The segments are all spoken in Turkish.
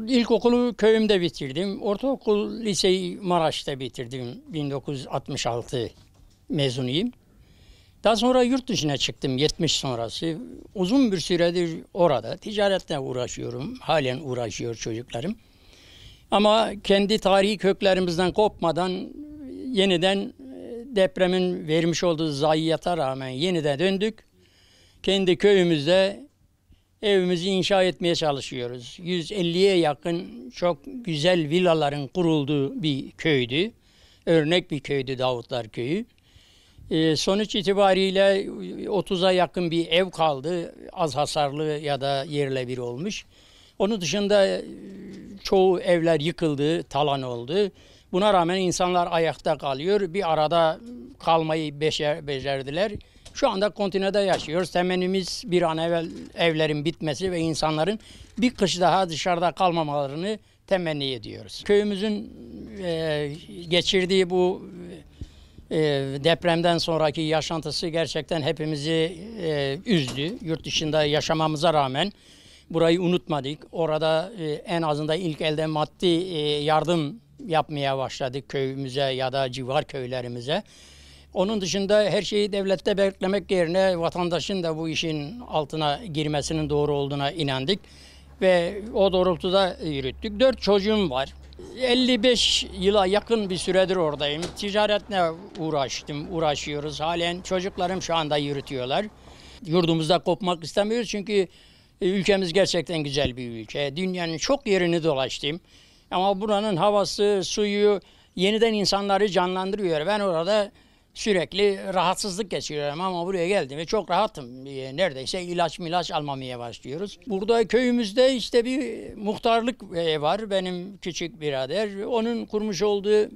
İlkokulu köyümde bitirdim. Ortaokul liseyi Maraş'ta bitirdim. 1966 mezunuyum. Daha sonra yurt dışına çıktım 70 sonrası. Uzun bir süredir orada ticaretle uğraşıyorum. Halen uğraşıyor çocuklarım. Ama kendi tarihi köklerimizden kopmadan yeniden e, depremin vermiş olduğu zayiata rağmen yeniden döndük. Kendi köyümüzde evimizi inşa etmeye çalışıyoruz. 150'ye yakın çok güzel villaların kurulduğu bir köydü. Örnek bir köydü Davutlar Köyü. Ee, sonuç itibariyle 30'a e, yakın bir ev kaldı. Az hasarlı ya da yerle bir olmuş. Onun dışında e, çoğu evler yıkıldı, talan oldu. Buna rağmen insanlar ayakta kalıyor. Bir arada kalmayı beşer, becerdiler. Şu anda kontinede yaşıyoruz. Temennimiz bir an evvel evlerin bitmesi ve insanların bir kış daha dışarıda kalmamalarını temenni ediyoruz. Köyümüzün e, geçirdiği bu e, depremden sonraki yaşantısı gerçekten hepimizi e, üzdü. Yurt dışında yaşamamıza rağmen burayı unutmadık. Orada e, en azından ilk elde maddi e, yardım yapmaya başladık köyümüze ya da civar köylerimize. Onun dışında her şeyi devlette beklemek yerine vatandaşın da bu işin altına girmesinin doğru olduğuna inandık. Ve o doğrultuda yürüttük. Dört çocuğum var. 55 yıla yakın bir süredir oradayım. Ticaretle uğraştım, uğraşıyoruz halen. Çocuklarım şu anda yürütüyorlar. Yurdumuzda kopmak istemiyoruz çünkü e, ülkemiz gerçekten güzel bir ülke. Dünyanın çok yerini dolaştım. Ama buranın havası, suyu yeniden insanları canlandırıyor. Ben orada Sürekli rahatsızlık geçiriyorum ama buraya geldiğimde çok rahatım. Ee, neredeyse ilaç milaç almamaya başlıyoruz. Burada köyümüzde işte bir muhtarlık e, var. Benim küçük birader. Onun kurmuş olduğu e,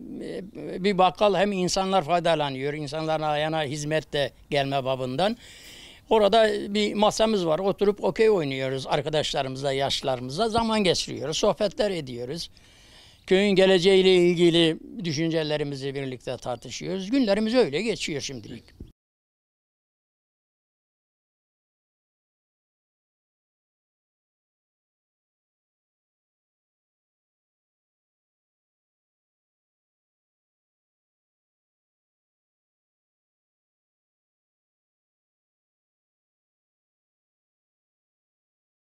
bir bakkal hem insanlar faydalanıyor. İnsanların ayağına hizmet de gelme babından. Orada bir masamız var. Oturup okey oynuyoruz arkadaşlarımızla, yaşlarımızla. Zaman geçiriyoruz, sohbetler ediyoruz köyün geleceğiyle ilgili düşüncelerimizi birlikte tartışıyoruz. Günlerimiz öyle geçiyor şimdilik.